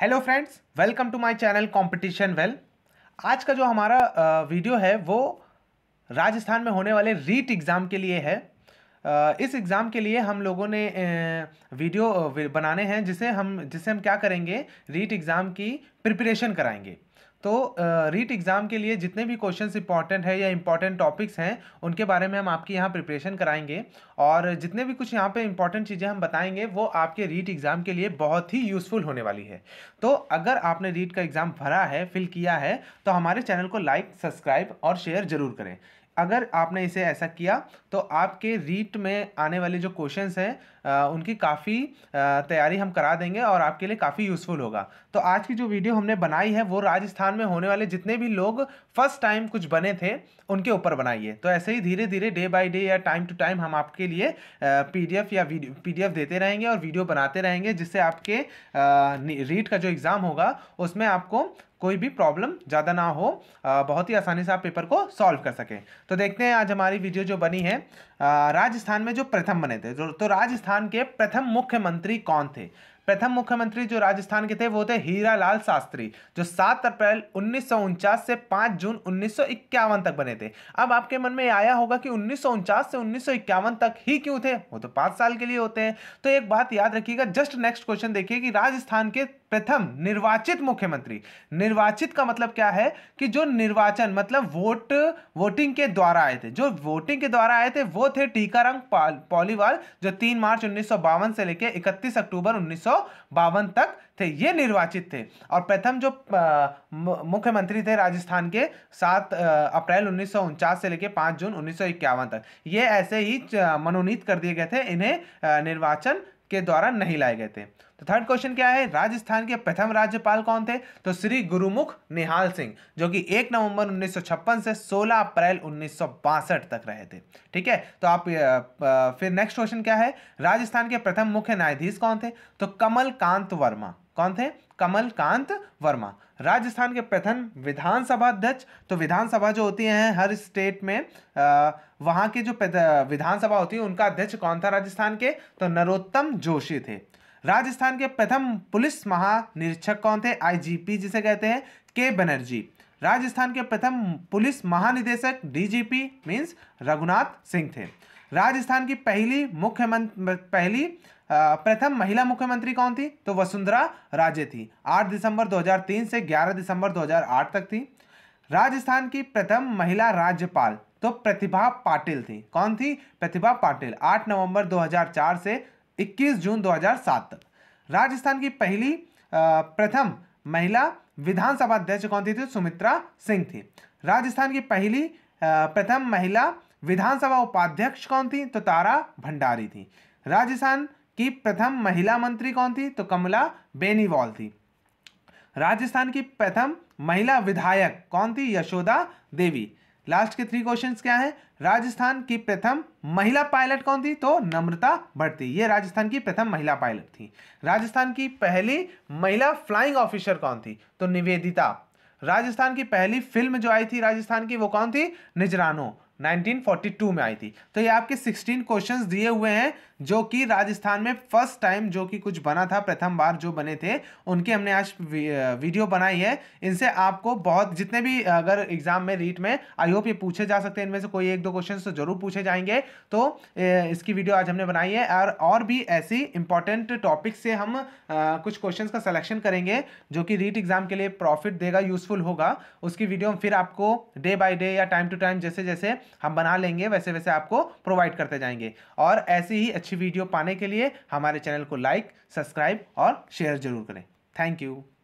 hello friends welcome to my channel competition well आज का जो हमारा वीडियो है वो राजस्थान में होने वाले रीट एग्ज़ाम के लिए है इस एग्ज़ाम के लिए हम लोगों ने वीडियो बनाने हैं जिसे हम जिसे हम क्या करेंगे रीट एग्ज़ाम की प्रिपरेशन कराएंगे तो रीट एग्ज़ाम के लिए जितने भी क्वेश्चन इंपॉर्टेंट है या इंपॉर्टेंट टॉपिक्स हैं उनके बारे में हम आपकी यहाँ प्रिपरेशन कराएंगे और जितने भी कुछ यहाँ पे इंपॉर्टेंट चीज़ें हम बताएंगे वो आपके रीट एग्ज़ाम के लिए बहुत ही यूज़फुल होने वाली है तो अगर आपने रीट का एग्ज़ाम भरा है फिल किया है तो हमारे चैनल को लाइक सब्सक्राइब और शेयर ज़रूर करें अगर आपने इसे ऐसा किया तो आपके रीट में आने वाले जो क्वेश्चंस हैं उनकी काफ़ी तैयारी हम करा देंगे और आपके लिए काफ़ी यूज़फुल होगा तो आज की जो वीडियो हमने बनाई है वो राजस्थान में होने वाले जितने भी लोग फर्स्ट टाइम कुछ बने थे उनके ऊपर बनाइए तो ऐसे ही धीरे धीरे डे बाई डे या टाइम टू टाइम हम आपके लिए पीडीएफ या पीडीएफ देते रहेंगे और वीडियो बनाते रहेंगे जिससे आपके रीट का जो एग्ज़ाम होगा उसमें आपको कोई भी प्रॉब्लम ज़्यादा ना हो बहुत ही आसानी से आप पेपर को सॉल्व कर सकें तो देखते हैं आज हमारी वीडियो जो बनी है राजस्थान में जो प्रथम बने थे तो, तो राजस्थान के प्रथम मुख्यमंत्री कौन थे प्रथम मुख्यमंत्री जो राजस्थान के थे वो थे हीरा लाल शास्त्री जो सात अप्रैल उन्नीस से पांच जून उन्नीस तक बने थे अब आपके मन में आया होगा कि उन्नीस से उन्नीस तक ही क्यों थे वो तो पाँच साल के लिए होते हैं तो एक बात याद रखिएगा जस्ट नेक्स्ट क्वेश्चन देखिए कि राजस्थान के प्रथम निर्वाचित मुख्यमंत्री निर्वाचित का मतलब क्या है कि जो निर्वाचन मतलब वोट वोटिंग के द्वारा आए थे जो वोटिंग के द्वारा आए थे वो थे टीकारंग पॉलीवाल जो तीन मार्च उन्नीस से लेकर इकतीस अक्टूबर उन्नीस बावन तक थे ये निर्वाचित थे और प्रथम जो मुख्यमंत्री थे राजस्थान के सात अप्रैल उन्नीस से लेकर पाँच जून उन्नीस तक ये ऐसे ही मनोनीत कर दिए गए थे इन्हें निर्वाचन के द्वारा नहीं लाए गए थे तो थर्ड क्वेश्चन क्या है राजस्थान के प्रथम राज्यपाल कौन थे तो श्री गुरुमुख निहाल सिंह जो कि 1 नवंबर 1956 से 16 अप्रैल 1962 तक रहे थे ठीक है तो आप फिर नेक्स्ट क्वेश्चन क्या है राजस्थान के प्रथम मुख्य न्यायाधीश कौन थे तो कमल कांत वर्मा कौन थे कमल कांत वर्मा राजस्थान के प्रथम विधानसभा अध्यक्ष तो विधानसभा जो होती है हर स्टेट में वहाँ की जो विधानसभा होती है उनका अध्यक्ष कौन था राजस्थान के तो नरोत्तम जोशी थे राजस्थान के प्रथम पुलिस महानिरीक्षक कौन थे आईजीपी जिसे कहते हैं के बनर्जी राजस्थान के प्रथम पुलिस महानिदेशक डीजीपी मींस रघुनाथ सिंह थे राजस्थान की पहली मुख्यमंत्री पहली प्रथम महिला मुख्यमंत्री कौन थी तो वसुंधरा राजे थी 8 दिसंबर 2003 से 11 दिसंबर 2008 तक थी राजस्थान की प्रथम महिला राज्यपाल तो प्रतिभा पाटिल थी कौन थी प्रतिभा पाटिल 8 नवंबर 2004 से 21 जून 2007 तक राजस्थान की पहली प्रथम महिला विधानसभा अध्यक्ष कौन थी तो सुमित्रा सिंह थी राजस्थान की पहली प्रथम महिला विधानसभा उपाध्यक्ष कौन थी तो तारा भंडारी थी राजस्थान की प्रथम महिला मंत्री कौन थी तो कमला बेनीवाल थी राजस्थान की प्रथम महिला विधायक कौन थी यशोदा देवी लास्ट के थ्री क्वेश्चंस क्या हैं राजस्थान की प्रथम महिला पायलट कौन थी तो नम्रता भट्टी ये राजस्थान की प्रथम महिला पायलट थी राजस्थान की पहली महिला फ्लाइंग ऑफिसर कौन थी तो निवेदिता राजस्थान की पहली फिल्म जो आई थी राजस्थान की वो कौन थी निजरानो 1942 में आई थी तो ये आपके 16 क्वेश्चंस दिए हुए हैं जो कि राजस्थान में फर्स्ट टाइम जो कि कुछ बना था प्रथम बार जो बने थे उनकी हमने आज वीडियो बनाई है इनसे आपको बहुत जितने भी अगर एग्जाम में रीट में आई होप ये पूछे जा सकते हैं इनमें से कोई एक दो क्वेश्चन तो जरूर पूछे जाएंगे तो इसकी वीडियो आज हमने बनाई है और और भी ऐसी इंपॉर्टेंट टॉपिक से हम कुछ क्वेश्चन का सलेक्शन करेंगे जो कि रीट एग्जाम के लिए प्रॉफिट देगा यूजफुल होगा उसकी वीडियो हम फिर आपको डे बाई डे या टाइम टू टाइम जैसे जैसे हम बना लेंगे वैसे वैसे आपको प्रोवाइड करते जाएंगे और ऐसी ही अच्छी वीडियो पाने के लिए हमारे चैनल को लाइक सब्सक्राइब और शेयर जरूर करें थैंक यू